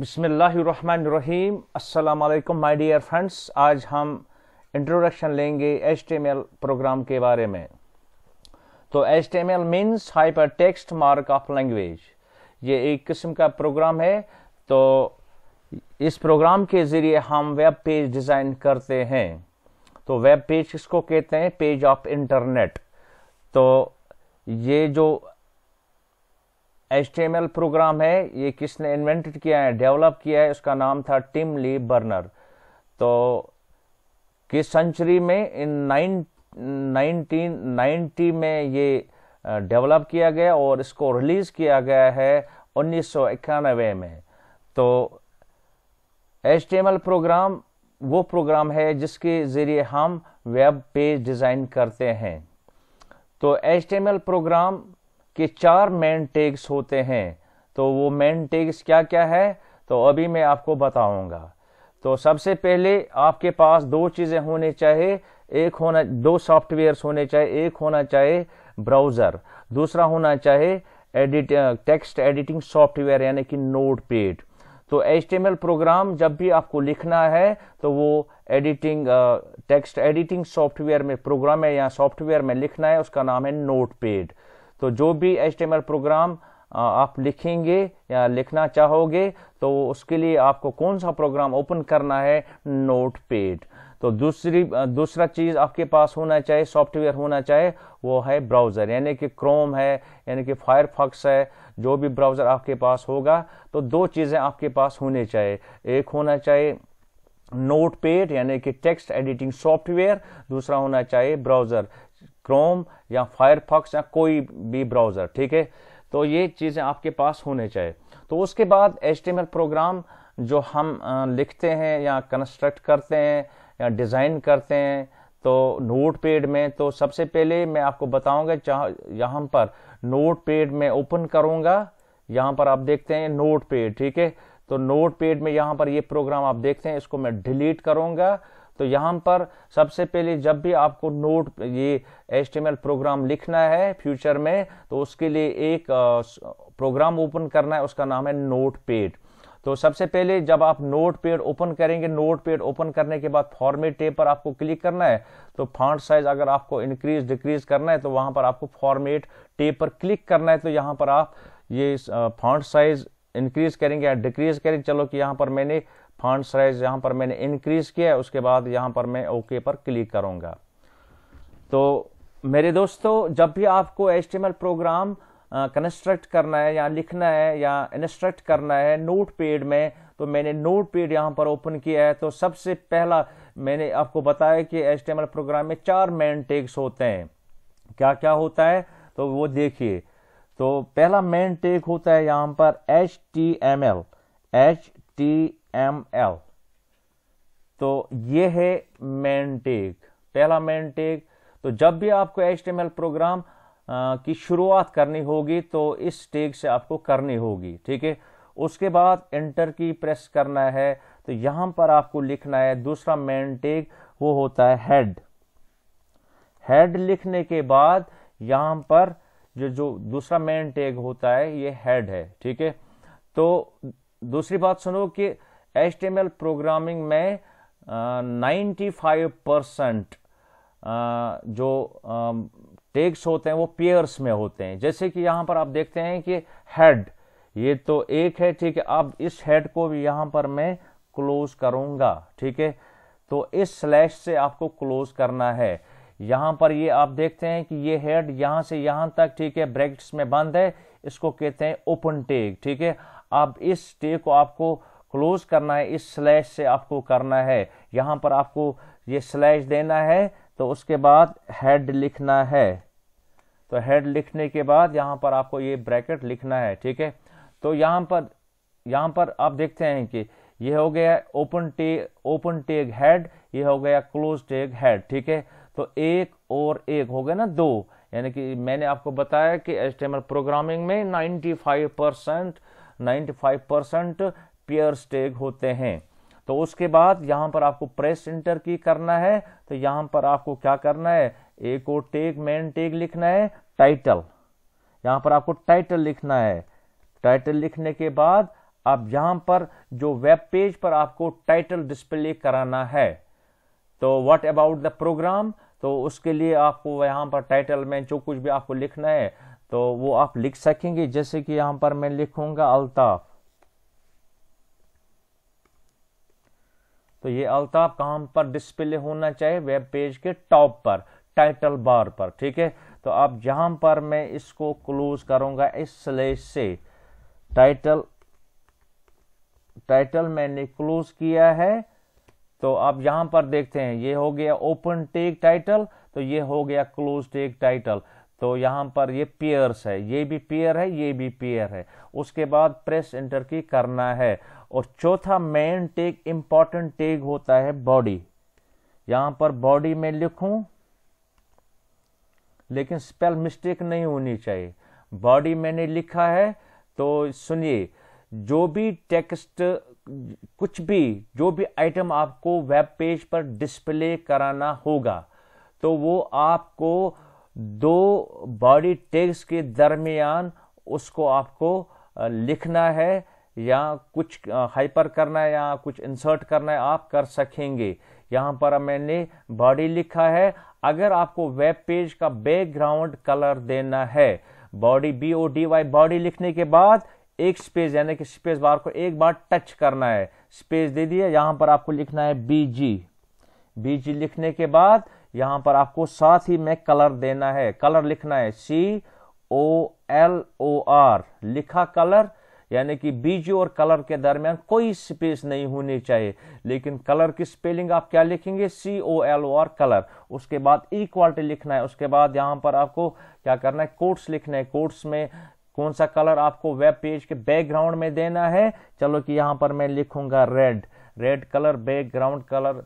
बिसमीम् अल्लाम my dear friends आज हम इंट्रोडक्शन लेंगे एच प्रोग्राम के बारे में तो H T M L means hyper text markup language ये एक किस्म का प्रोग्राम है तो इस प्रोग्राम के ज़रिए हम वेब पेज डिज़ाइन करते हैं तो वेब पेज किसको कहते हैं पेज ऑफ इंटरनेट तो ये जो एच प्रोग्राम है ये किसने इन्वेंटेड किया है डेवलप किया है उसका नाम था टिम ली बर्नर तो किस सेंचुरी में इन नाइनटीन नाइनटी में ये डेवलप किया गया और इसको रिलीज़ किया गया है उन्नीस में तो एच प्रोग्राम वो प्रोग्राम है जिसके ज़रिए हम वेब पेज डिज़ाइन करते हैं तो एच प्रोग्राम कि चार मेन टैग्स होते हैं तो वो मेन टैग्स क्या क्या है तो अभी मैं आपको बताऊंगा तो सबसे पहले आपके पास दो चीज़ें होने चाहिए एक होना दो सॉफ्टवेयर होने चाहिए एक होना चाहिए ब्राउज़र दूसरा होना चाहिए एडिट टेक्स्ट एडिटिंग सॉफ्टवेयर यानी कि नोट पेड तो एच प्रोग्राम जब भी आपको लिखना है तो वो एडिटिंग टेक्स्ट एडिटिंग सॉफ्टवेयर में प्रोग्राम है या सॉफ्टवेयर में लिखना है उसका नाम है नोट पेड तो जो भी एच प्रोग्राम आप लिखेंगे या लिखना चाहोगे तो उसके लिए आपको कौन सा प्रोग्राम ओपन करना है नोट पेड तो दूसरी दूसरा चीज़ आपके पास होना चाहिए सॉफ्टवेयर होना चाहिए वो है ब्राउज़र यानी कि क्रोम है यानी कि फायरफॉक्स है जो भी ब्राउज़र आपके पास होगा तो दो चीज़ें आपके पास होनी चाहिए एक होना चाहिए नोट पेड यानी कि टेक्स्ट एडिटिंग सॉफ्टवेयर दूसरा होना चाहिए ब्राउज़र क्रोम या फायरफॉक्स या कोई भी ब्राउज़र ठीक है तो ये चीज़ें आपके पास होने चाहिए तो उसके बाद एच प्रोग्राम जो हम लिखते हैं या कंस्ट्रक्ट करते हैं या डिज़ाइन करते हैं तो नोट पेड में तो सबसे पहले मैं आपको बताऊंगा यहाँ पर नोट पेड में ओपन करूंगा यहाँ पर आप देखते हैं नोट पेड ठीक है तो नोट पेड में यहाँ पर ये प्रोग्राम आप देखते हैं इसको मैं डिलीट करूंगा तो यहाँ पर सबसे पहले जब भी आपको नोट ये एच प्रोग्राम लिखना है फ्यूचर में तो उसके लिए एक प्रोग्राम ओपन करना है उसका नाम है नोट पेड तो सबसे पहले जब आप नोट पेड ओपन करेंगे नोट पेड ओपन करने के बाद फॉर्मेट टेप पर आपको क्लिक करना है तो फॉन्ट साइज अगर आपको इंक्रीज डिक्रीज करना है तो वहां पर आपको फॉर्मेट टेप पर क्लिक करना है तो यहाँ पर आप ये फॉन्ट साइज इंक्रीज करेंगे या डिक्रीज करेंगे चलो कि यहाँ पर मैंने फंड साइज यहाँ पर मैंने इंक्रीज किया उसके बाद यहाँ पर मैं ओके पर क्लिक करूँगा तो मेरे दोस्तों जब भी आपको एच प्रोग्राम कंस्ट्रक्ट करना है या लिखना है या इंस्ट्रक्ट करना है नोट पेड में तो मैंने नोट पेड यहाँ पर ओपन किया है तो सबसे पहला मैंने आपको बताया कि एच प्रोग्राम में चार मेन टेक्स होते हैं क्या क्या होता है तो वो देखिए तो पहला मेन टेक होता है यहाँ पर H T M L H T M L तो ये है मेन टेक पहला मेन टेक तो जब भी आपको एच प्रोग्राम की शुरुआत करनी होगी तो इस टेक से आपको करनी होगी ठीक है उसके बाद एंटर की प्रेस करना है तो यहां पर आपको लिखना है दूसरा मेन टेक वो होता है हेड हेड लिखने के बाद यहां पर जो जो दूसरा मेन टेग होता है ये हेड है ठीक है तो दूसरी बात सुनो कि एच प्रोग्रामिंग में नाइन्टी फाइव परसेंट जो टेक्स होते हैं वो पेयर्स में होते हैं जैसे कि यहाँ पर आप देखते हैं कि हेड ये तो एक है ठीक है अब इस हेड को भी यहाँ पर मैं क्लोज करूँगा ठीक है तो इस स्लैश से आपको क्लोज करना है यहाँ पर ये आप देखते हैं कि ये हेड यहाँ से यहाँ तक ठीक है ब्रैकेट्स में बंद है इसको कहते हैं ओपन टेग ठीक है अब इस टेग को आपको क्लोज करना है इस स्लैश से आपको करना है यहाँ पर आपको ये स्लैश देना है तो उसके बाद हेड लिखना है तो हेड लिखने के बाद यहाँ पर आपको ये ब्रैकेट लिखना है ठीक है तो यहाँ पर यहाँ पर आप देखते हैं कि ये हो गया open tag open tag head ये हो गया क्लोज टेग हेड ठीक है तो एक और एक हो गया ना दो यानी कि मैंने आपको बताया कि एच प्रोग्रामिंग में 95 परसेंट नाइन्टी परसेंट पेयर स्टेग होते हैं तो उसके बाद यहां पर आपको प्रेस इंटर की करना है तो यहां पर आपको क्या करना है एक और टेग मेन टेग लिखना है टाइटल यहां पर आपको टाइटल लिखना है टाइटल लिखने के बाद अब यहां पर जो वेब पेज पर आपको टाइटल डिस्प्ले कराना है तो व्हाट अबाउट द प्रोग्राम तो उसके लिए आपको यहाँ पर टाइटल में जो कुछ भी आपको लिखना है तो वो आप लिख सकेंगे जैसे कि यहाँ पर मैं लिखूंगा अल्ताफ तो ये अलताफ कहाँ पर डिस्प्ले होना चाहिए वेब पेज के टॉप पर टाइटल बार पर ठीक है तो अब जहां पर मैं इसको क्लोज करूंगा इस स्लेश से टाइटल टाइटल मैंने क्लोज किया है तो आप यहां पर देखते हैं ये हो गया ओपन टेक टाइटल तो ये हो गया क्लोज टेक टाइटल तो यहाँ पर ये पेयर्स है ये भी पेयर है ये भी पेयर है उसके बाद प्रेस एंटर की करना है और चौथा मेन टेग इंपॉर्टेंट टेग होता है बॉडी यहां पर बॉडी में लिखूं लेकिन स्पेल मिस्टेक नहीं होनी चाहिए बॉडी मैंने लिखा है तो सुनिए जो भी टेक्स्ट कुछ भी जो भी आइटम आपको वेब पेज पर डिस्प्ले कराना होगा तो वो आपको दो बॉडी टैग्स के दरमियान उसको आपको लिखना है या कुछ हाइपर करना है या कुछ इंसर्ट करना है आप कर सकेंगे यहाँ पर मैंने बॉडी लिखा है अगर आपको वेब पेज का बैकग्राउंड कलर देना है body B O D Y body लिखने के बाद एक स्पेस यानी कि स्पेस बार को एक बार टच करना है स्पेस दे दिया यहाँ पर आपको लिखना है बी जी बी जी लिखने के बाद यहाँ पर आपको साथ ही में कलर देना है कलर लिखना है C O L O R लिखा कलर यानी कि बीज और कलर के दरमियान कोई स्पेस नहीं होनी चाहिए लेकिन कलर की स्पेलिंग आप क्या लिखेंगे C O L O R colour उसके बाद इक्वालिटी लिखना है उसके बाद यहाँ पर आपको क्या करना है कोट्स लिखना है कोट्स में कौन सा कलर आपको वेब पेज के बैकग्राउंड में देना है चलो कि यहाँ पर मैं लिखूंगा red red colour background colour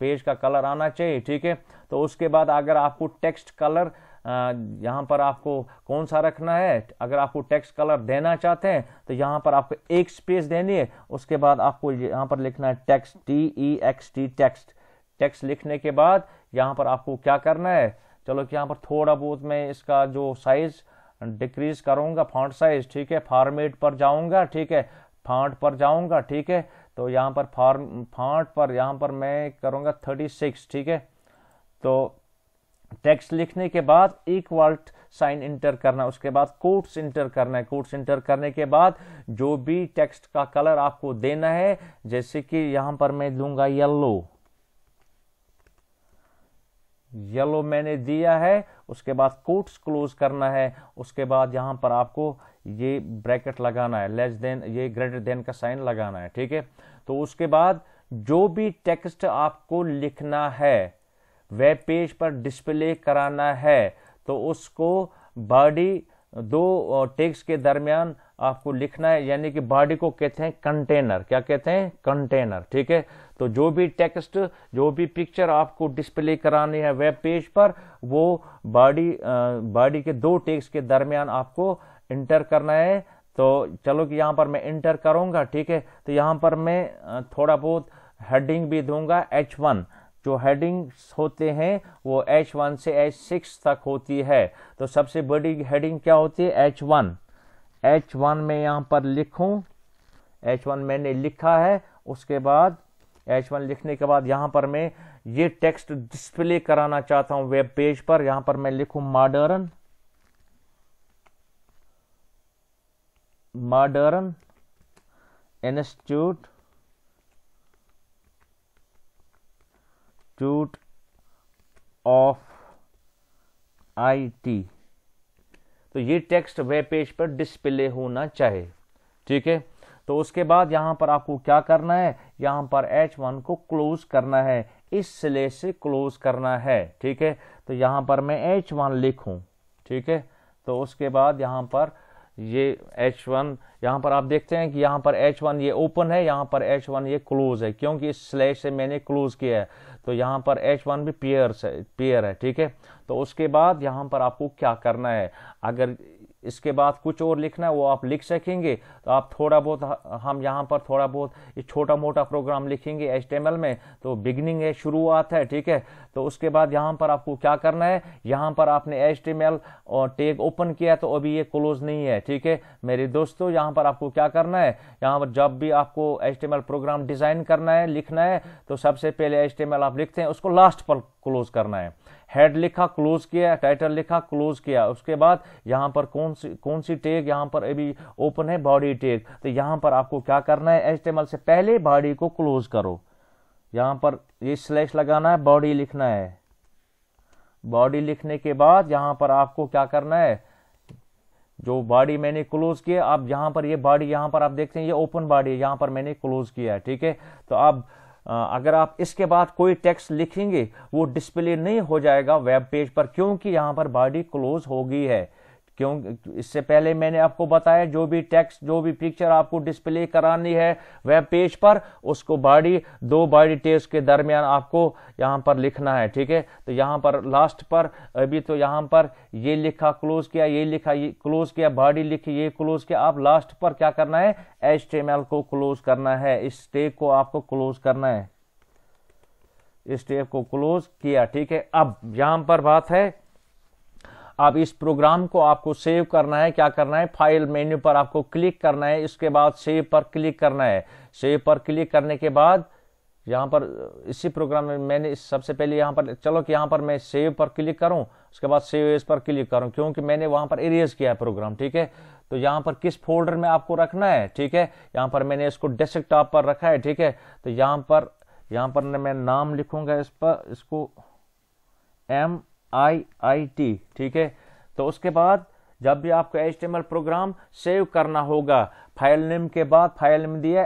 page का कलर आना चाहिए ठीक है तो उसके बाद अगर आपको टेक्स्ट कलर यहाँ पर आपको कौन सा रखना है अगर आपको टेक्स्ट कलर देना चाहते हैं तो यहाँ पर आपको एक स्पेस देनी है उसके बाद आपको यहाँ पर लिखना है text T E X T text text लिखने के बाद यहाँ पर आपको क्या करना है चलो कि यहाँ पर थोड़ा बहुत मैं इसका जो साइज़ डिक्रीज करूँगा फॉन्ट साइज ठीक है फॉर्मेट पर जाऊँगा ठीक है फॉन्ट पर जाऊँगा ठीक है तो यहाँ पर फॉर्म फॉन्ट पर यहाँ पर मैं करूँगा थर्टी सिक्स ठीक है तो टेक्स्ट लिखने के बाद वाल्ट साइन इंटर करना उसके बाद कोट्स इंटर करना है कोट्स इंटर करने के बाद जो भी टेक्स्ट का कलर आपको देना है जैसे कि यहां पर मैं दूंगा येलो येलो मैंने दिया है उसके बाद कोट्स क्लोज करना है उसके बाद यहां पर आपको ये ब्रैकेट लगाना है लेस देन ये ग्रेटर देन का साइन लगाना है ठीक है तो उसके बाद जो भी टेक्स्ट आपको लिखना है वेब पेज पर डिस्प्ले कराना है तो उसको बॉडी दो टेक्स्ट के दरमियान आपको लिखना है यानी कि बॉडी को कहते हैं कंटेनर क्या कहते हैं कंटेनर ठीक है तो जो भी टेक्स्ट जो भी पिक्चर आपको डिस्प्ले करानी है वेब पेज पर वो बॉडी बॉडी के दो टेक्स्ट के दरमियान आपको इंटर करना है तो चलो कि यहाँ पर मैं इंटर करूँगा ठीक है तो यहाँ पर मैं थोड़ा बहुत हेडिंग भी दूंगा एच वन जो हेडिंग्स होते हैं वो H1 से H6 तक होती है तो सबसे बड़ी हेडिंग क्या होती है H1 H1 में यहाँ पर लिखूं H1 मैंने लिखा है उसके बाद H1 लिखने के बाद यहाँ पर मैं ये टेक्स्ट डिस्प्ले कराना चाहता हूँ वेब पेज पर यहाँ पर मैं लिखूं modern modern institute institute of IT तो ये टेक्स्ट वेब पेज पर डिस्प्ले होना चाहिए ठीक है तो उसके बाद यहां पर आपको क्या करना है यहां पर H1 को क्लोज करना है इस सिले से क्लोज करना है ठीक है तो यहां पर मैं H1 लिखूं ठीक है तो उसके बाद यहां पर ये एच वन यहाँ पर आप देखते हैं कि यहाँ पर एच वन ये ओपन है यहाँ पर एच वन ये क्लोज है क्योंकि इस स्लैश से मैंने क्लोज किया है तो यहाँ पर एच वन भी पेयर है पेयर है ठीक है तो उसके बाद यहाँ पर आपको क्या करना है अगर इसके बाद कुछ और लिखना है वो आप लिख सकेंगे तो आप थोड़ा बहुत हम यहाँ पर थोड़ा बहुत छोटा मोटा प्रोग्राम लिखेंगे एच में तो बिगनिंग है शुरुआत है ठीक है तो उसके बाद यहाँ पर आपको क्या करना है यहाँ पर आपने एच और टेग ओपन किया तो अभी ये क्लोज नहीं है ठीक है मेरे दोस्तों यहाँ पर आपको क्या करना है यहाँ पर जब भी आपको एच प्रोग्राम डिजाइन करना है लिखना है तो सबसे पहले एच आप लिखते हैं उसको लास्ट पर क्लोज करना है हेड लिखा क्लोज किया टाइटल लिखा क्लोज किया उसके बाद यहाँ पर कौन सी कौन सी टेग यहाँ पर अभी ओपन है बॉडी टेग तो यहाँ पर आपको क्या करना है एच से पहले बॉडी को क्लोज करो यहाँ पर ये स्लैश लगाना है बॉडी लिखना है बॉडी लिखने के बाद यहाँ पर आपको क्या करना है जो बॉडी मैंने क्लोज किया अब यहाँ पर ये बॉडी यहाँ पर आप देखते हैं ये ओपन बॉडी है यहाँ पर मैंने क्लोज किया है ठीक है तो आप अगर आप इसके बाद कोई टेक्स्ट लिखेंगे वो डिस्प्ले नहीं हो जाएगा वेब पेज पर क्योंकि यहाँ पर बॉडी क्लोज हो गई है क्यों इससे पहले मैंने आपको बताया जो भी टेक्स्ट जो भी पिक्चर आपको डिस्प्ले करानी है वेब पेज पर उसको बॉडी दो बॉडी टेस्ट के दरमियान आपको यहाँ पर लिखना है ठीक है तो यहाँ पर लास्ट पर अभी तो यहाँ पर ये लिखा क्लोज किया ये लिखा ये क्लोज किया बॉडी लिखी ये क्लोज किया आप लास्ट पर क्या करना है एच को क्लोज करना है इस टेक को आपको क्लोज करना है इस टेप को क्लोज किया ठीक है अब यहाँ पर बात है आप इस प्रोग्राम को आपको सेव करना है क्या करना है फाइल मेन्यू पर आपको क्लिक करना है इसके बाद सेव पर क्लिक करना है सेव पर क्लिक करने के बाद यहाँ पर इसी प्रोग्राम में मैंने सबसे पहले यहाँ पर चलो कि यहाँ पर मैं सेव पर क्लिक करूँ उसके बाद सेव एज पर क्लिक करूँ क्योंकि मैंने वहाँ पर इरेज किया है प्रोग्राम ठीक है तो यहाँ पर किस फोल्डर में आपको रखना है ठीक है यहाँ पर मैंने इसको डेस्कटॉप पर रखा है ठीक है तो यहाँ पर यहाँ पर मैं नाम लिखूंगा इस पर इसको एम आई आई टी ठीक है तो उसके बाद जब भी आपको एच प्रोग्राम सेव करना होगा फाइल नेम के बाद फाइल नेम दिया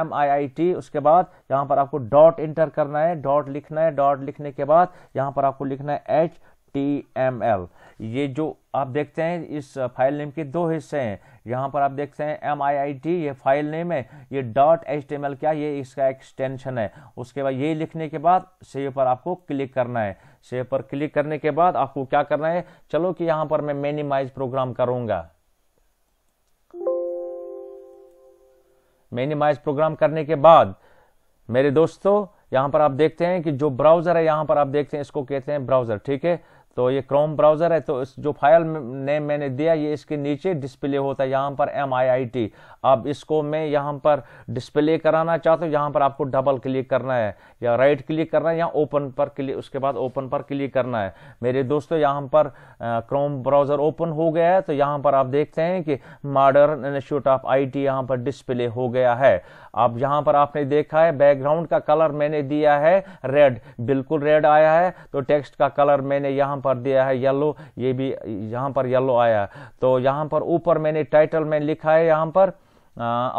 एम आई आई टी उसके बाद यहाँ पर आपको डॉट इंटर करना है डॉट लिखना है डॉट लिखने के बाद यहाँ पर आपको लिखना है एच टी एम एल ये जो आप देखते हैं इस फाइल नेम के दो हिस्से हैं यहाँ पर आप देखते हैं एम आई आई टी ये फाइल नेम है ये dot H T M L क्या ये इसका एक्सटेंशन है उसके बाद ये लिखने के बाद सेव पर आपको क्लिक करना है सेव पर क्लिक करने के बाद आपको क्या करना है चलो कि यहाँ पर मैं मिनिमाइज प्रोग्राम करूँगा मिनिमाइज प्रोग्राम करने के बाद मेरे दोस्तों यहाँ पर आप देखते हैं कि जो ब्राउजर है यहाँ पर आप देखते हैं इसको कहते हैं ब्राउजर ठीक है तो ये क्रोम ब्राउजर है तो इस जो फाइल नेम मैंने दिया ये इसके नीचे डिस्प्ले होता है यहाँ पर एम आई आई टी अब इसको मैं यहाँ पर डिस्प्ले कराना चाहता हूँ यहाँ पर आपको डबल क्लिक करना है या राइट क्लिक करना है या ओपन पर क्लिक उसके बाद ओपन पर क्लिक करना है मेरे दोस्तों यहाँ पर क्रोम ब्राउजर ओपन हो गया है तो यहाँ पर आप देखते हैं कि modern institute of I T यहाँ पर डिस्प्ले हो गया है अब यहाँ पर आपने देखा है बैकग्राउंड का कलर मैंने दिया है रेड बिल्कुल रेड आया है तो टेक्स्ट का कलर मैंने यहाँ पर दिया है येलो ये भी यहाँ पर येलो आया तो यहाँ पर ऊपर मैंने टाइटल में लिखा है यहाँ पर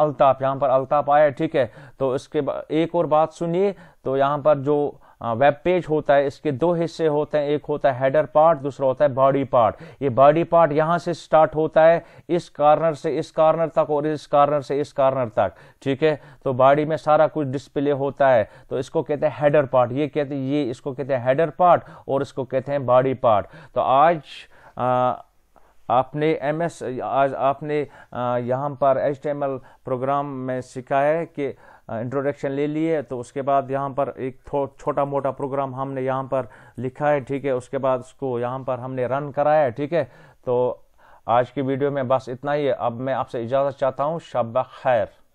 अल्ताफ यहाँ पर अल्ताफ आया ठीक है तो इसके एक और बात सुनिए तो यहाँ पर जो वेब हाँ, पेज होता है इसके दो हिस्से होते हैं एक होता है हेडर पार्ट दूसरा होता है बॉडी पार्ट ये बॉडी पार्ट यहाँ से स्टार्ट होता है इस कार्नर से इस कार्नर तक और इस कार्नर से इस कार्नर तक ठीक है तो बॉडी में सारा कुछ डिस्प्ले होता है तो इसको कहते हैं हेडर पार्ट ये कहते हैं ये इसको कहते हैं हेडर पार्ट और इसको कहते हैं बॉडी पार्ट तो आज आ, आपने एम एस आज आपने यहाँ पर एच प्रोग्राम में सीखा है कि इंट्रोडक्शन ले लिए तो उसके बाद यहाँ पर एक छोटा मोटा प्रोग्राम हमने यहाँ पर लिखा है ठीक है उसके बाद उसको यहाँ पर हमने रन कराया है ठीक है तो आज की वीडियो में बस इतना ही है अब मैं आपसे इजाज़त चाहता हूँ शब खैर